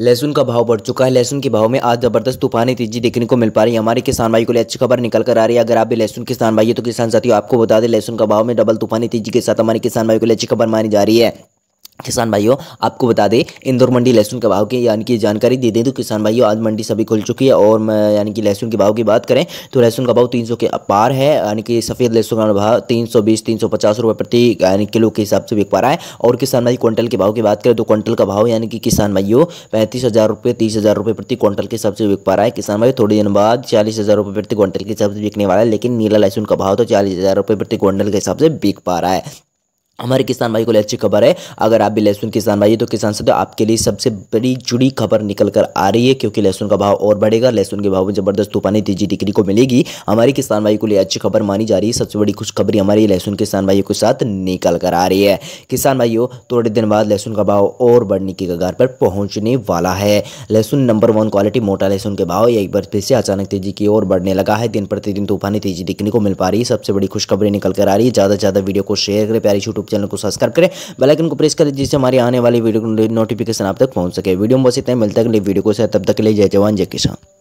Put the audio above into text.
लहसुन का भाव बढ़ चुका है लहसुन के भाव में आज जबरदस्त तूफानी तेजी देखने को मिल पा रही है हमारे किसान भाई को लिए अच्छी खबर निकल कर आ रही है अगर आप भी लहसुन किसान भाई है तो किसान साथियों आपको बता दें लहसुन का भाव में डबल तूफानी तेजी के साथ हमारे किसान भाई को लिए अच्छी खबर मानी जा रही है किसान भाइयों आपको बता दें इंदौर मंडी लहसुन के भाव की यानी कि जानकारी दे दें तो किसान भाइयों आज मंडी सभी खुल चुकी है और यानी कि लहसुन के भाव की बात करें तो लहसुन का भाव 300 के पार है यानी कि सफ़ेद लहसुन का भाव 320 350 रुपए प्रति यानी किलो के हिसाब से बिक पा रहा है और किसान भाई क्विंटल के भाव की बात करें तो क्विंटल का भाव यानी कि किसान भाइयों पैंतीस हज़ार रुपये तीस हज़ार रुपये प्रति क्विंटल के हिसाब से बिक पा रहा है किसान भाई थोड़ी दिन बाद चालीस हज़ार रुपये प्रति क्विंटल के हिसाब से बिकने वाला है लेकिन नीला लहसुन का भाव तो चालीस हज़ार रुपये प्रति क्विंटल के हिसाब से बिक पा रहा है हमारे किसान भाई को लिए अच्छी खबर है अगर आप भी लहसुन किसान भाई है तो किसान से तो आपके लिए सबसे बड़ी जुड़ी खबर निकल कर आ रही है क्योंकि लहसुन का भाव और बढ़ेगा लहसुन के भाव में जबरदस्त तूफानी तेजी दिखने को मिलेगी हमारे किसान भाई को लिए अच्छी खबर मानी जा रही है सबसे बड़ी खुशखबरी हमारे लहसुन किसान भाइयों के साथ निकल कर आ रही है किसान भाइयों थोड़े दिन बाद लहसुन का भाव और बढ़ने की कगार पर पहुंचने वाला है लहसुन नंबर वन क्वालिटी मोटा लहसुन के भाव एक बार फिर से अचानक तेजी की ओर बढ़ने लगा है दिन प्रतिदिन तूफानी तेजी दिखने को मिल पा रही है सबसे बड़ी खुशखबरी निकल कर आ रही है ज़्यादा से ज़्यादा वीडियो को शेयर करें प्यारी छोटू चैनल को सब्सक्राइब करें बेलाइकन को प्रेस करें जिससे हमारी आने वाली वीडियो नोटिफिकेशन आप तक पहुंच सके वीडियो में बस इतना मिलता है वीडियो को तब तक के लिए जय जवान जय किसान